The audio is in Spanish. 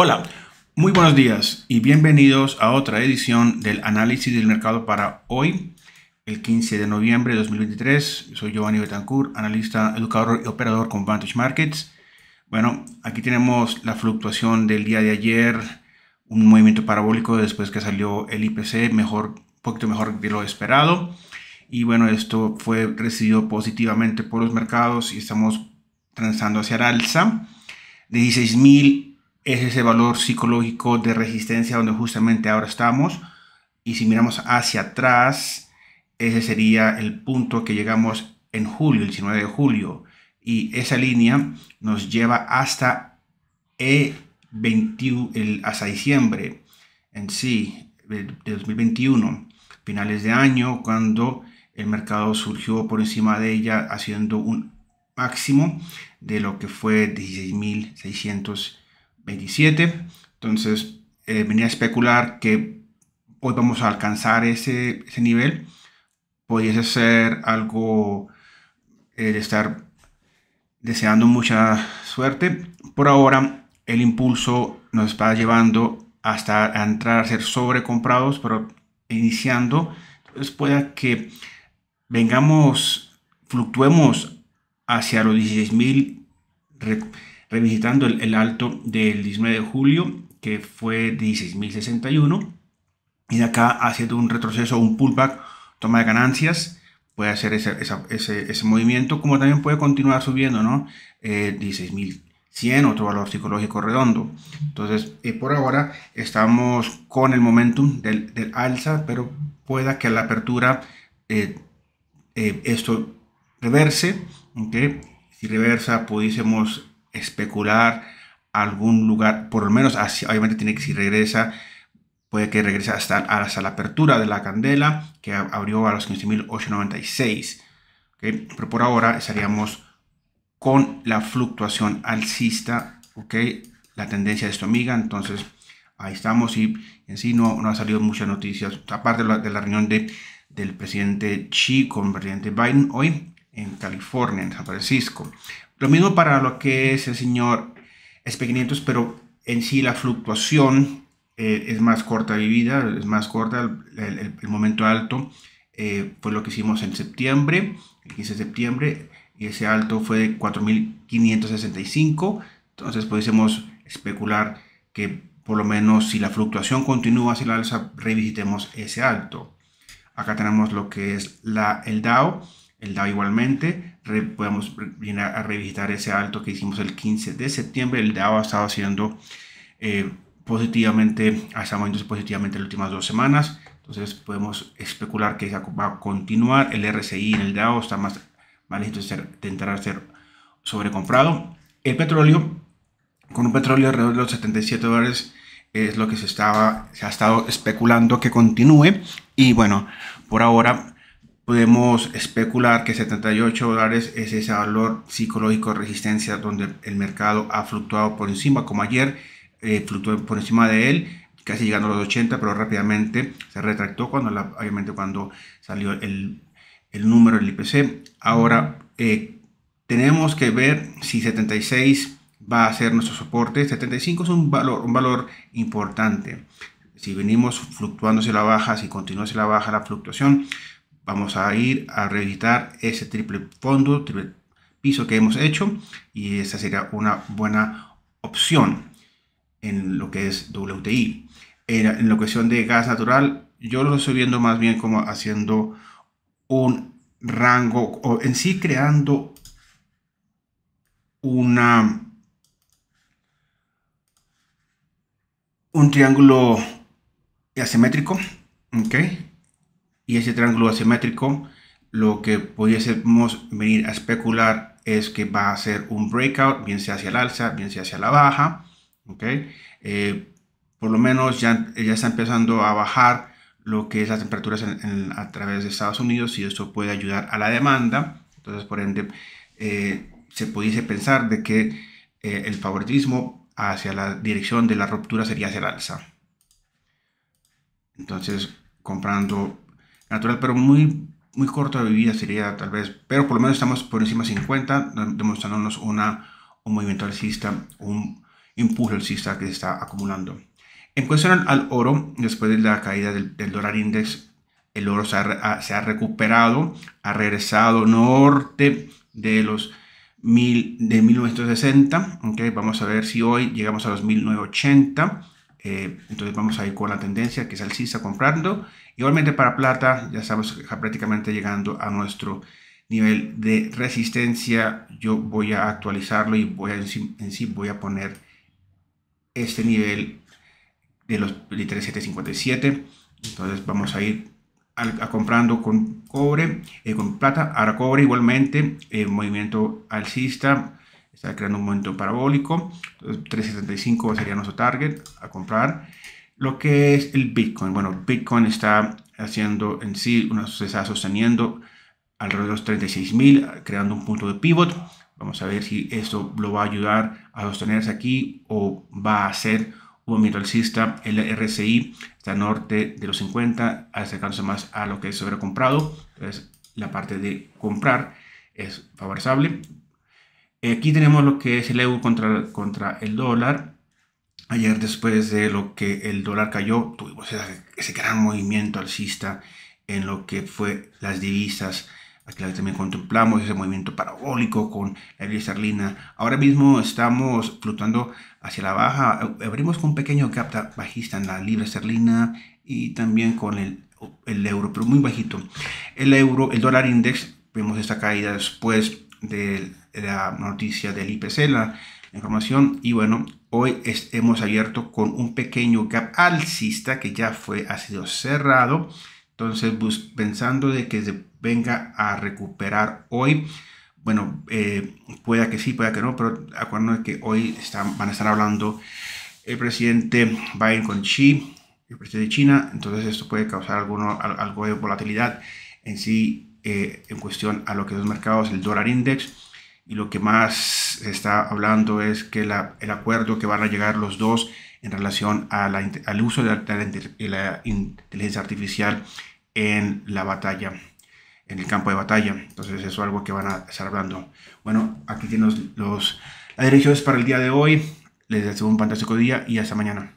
Hola, muy buenos días y bienvenidos a otra edición del análisis del mercado para hoy, el 15 de noviembre de 2023. Soy Giovanni Betancourt, analista, educador y operador con Vantage Markets. Bueno, aquí tenemos la fluctuación del día de ayer, un movimiento parabólico después que salió el IPC, mejor, poquito mejor de lo esperado. Y bueno, esto fue recibido positivamente por los mercados y estamos transando hacia el alza. De 16 mil es ese valor psicológico de resistencia donde justamente ahora estamos. Y si miramos hacia atrás, ese sería el punto que llegamos en julio, el 19 de julio. Y esa línea nos lleva hasta 21 e el, hasta diciembre en sí, de 2021, finales de año, cuando el mercado surgió por encima de ella haciendo un máximo de lo que fue 16.600 27. Entonces, eh, venía a especular que hoy vamos a alcanzar ese, ese nivel, pudiese ser algo el estar deseando mucha suerte. Por ahora, el impulso nos está llevando hasta entrar a ser sobrecomprados, pero iniciando, entonces pueda que vengamos, fluctuemos hacia los 16.000 revisitando el, alto del 19 de julio, que fue 16.061, y de acá haciendo un retroceso, un pullback, toma de ganancias, puede hacer ese, ese, ese movimiento, como también puede continuar subiendo, ¿no? Eh, otro valor psicológico redondo. Entonces, eh, por ahora estamos con el momentum del, del, alza, pero pueda que a la apertura eh, eh, esto reverse. ¿ok? Si reversa, pudiésemos especular algún lugar, por lo menos, así obviamente tiene que si regresa, puede que regrese hasta, hasta la apertura de la candela que abrió a los 15.896. ¿okay? Pero por ahora estaríamos con la fluctuación alcista, Ok, la tendencia de esto amiga, entonces ahí estamos y en sí no, no ha salido muchas noticias, aparte de la, reunión de, del presidente Xi con el presidente Biden hoy en California, en San Francisco. Lo mismo para lo que es el señor SP500, pero en sí la fluctuación eh, es más corta de vivida, es más corta el, momento alto. Eh, fue lo que hicimos en septiembre, el 15 de septiembre, y ese alto fue de 4.565. Entonces pudiésemos especular que por lo menos si la fluctuación continúa hacia la alza, revisitemos ese alto. Acá tenemos lo que es la, el DAO el DAO igualmente. podemos venir a, revisitar ese alto que hicimos el 15 de septiembre. El DAO ha estado haciendo eh, positivamente, ha estado haciendo positivamente las últimas dos semanas. Entonces podemos especular que va a continuar. El RSI en el DAO está más, más listo de, ser, entrar a ser sobrecomprado. El petróleo, con un petróleo alrededor de los 77 dólares, es lo que se, estaba, se ha estado especulando que continúe. Y bueno, por ahora podemos especular que 78 dólares es ese valor psicológico de resistencia donde el mercado ha fluctuado por encima, como ayer eh, fluctuó por encima de él, casi llegando a los 80, pero rápidamente se retractó cuando obviamente cuando salió el, número del IPC. Ahora eh, tenemos que ver si 76 va a ser nuestro soporte. 75 es un valor, un valor importante. Si venimos fluctuándose la baja, si continúa la baja la fluctuación, Vamos a ir a revisitar ese triple fondo, triple piso que hemos hecho y esa sería una buena opción en lo que es WTI. En, en la cuestión de gas natural, yo lo estoy viendo más bien como haciendo un rango o en sí creando una un triángulo asimétrico, ¿ok? y ese triángulo asimétrico, lo que pudiésemos venir a especular es que va a ser un breakout, bien sea hacia el alza, bien sea hacia la baja. ¿okay? Eh, por lo menos ya, está empezando a bajar lo que es las temperaturas a través de Estados Unidos y eso puede ayudar a la demanda. Entonces, por ende, eh, se pudiese pensar de que eh, el favoritismo hacia la dirección de la ruptura sería hacia el alza. Entonces, comprando natural, pero muy, muy corta de vida sería tal vez, pero por lo menos estamos por encima de 50, demostrándonos una, un movimiento alcista, un impulso alcista que se está acumulando. En cuestión al oro, después de la caída del, dólar index, el oro se ha, recuperado, ha regresado norte de los mil, de 1960. aunque vamos a ver si hoy llegamos a los 1980 eh, entonces vamos a ir con la tendencia que es alcista comprando. Igualmente para plata, ya estamos prácticamente llegando a nuestro nivel de resistencia. Yo voy a actualizarlo y voy a, en, sí, voy a poner este nivel de los de 757 Entonces vamos a ir a, comprando con cobre, eh, con plata. Ahora cobre igualmente, eh, movimiento alcista está creando un momento parabólico, entonces 375 sería nuestro target a comprar. Lo que es el Bitcoin, bueno, Bitcoin está haciendo en sí, una, se sosteniendo alrededor de los 36 mil, creando un punto de pivot. Vamos a ver si esto lo va a ayudar a sostenerse aquí o va a ser un movimiento alcista. El RSI está norte de los 50, acercándose más a lo que se hubiera comprado. Entonces, la parte de comprar es favorable. Eh, aquí tenemos lo que es el euro contra, contra el dólar. Ayer después de lo que el dólar cayó, tuvimos ese, gran movimiento alcista en lo que fue las divisas. Aquí también contemplamos ese movimiento parabólico con la lira esterlina. Ahora mismo estamos flotando hacia la baja. Abrimos con un pequeño capta bajista en la libra esterlina y también con el, el euro, pero muy bajito. El euro, el dólar index, vemos esta caída después de la noticia del IPC, la información. Y bueno, hoy hemos abierto con un pequeño gap alcista que ya fue, ha sido cerrado. Entonces, pensando de que se venga a recuperar hoy, bueno, eh, pueda que sí, pueda que no, pero acuérdense que hoy están, van a estar hablando el presidente Biden con Xi, el presidente de China, entonces esto puede causar alguna algo de volatilidad en sí eh, en cuestión a lo que los mercados, el dólar index, y lo que más está hablando es que el acuerdo que van a llegar los dos en relación al uso de la, inteligencia artificial en la batalla, en el campo de batalla. Entonces eso es algo que van a estar hablando. Bueno, aquí tienen los, los, las direcciones para el día de hoy. Les deseo un fantástico día y hasta mañana.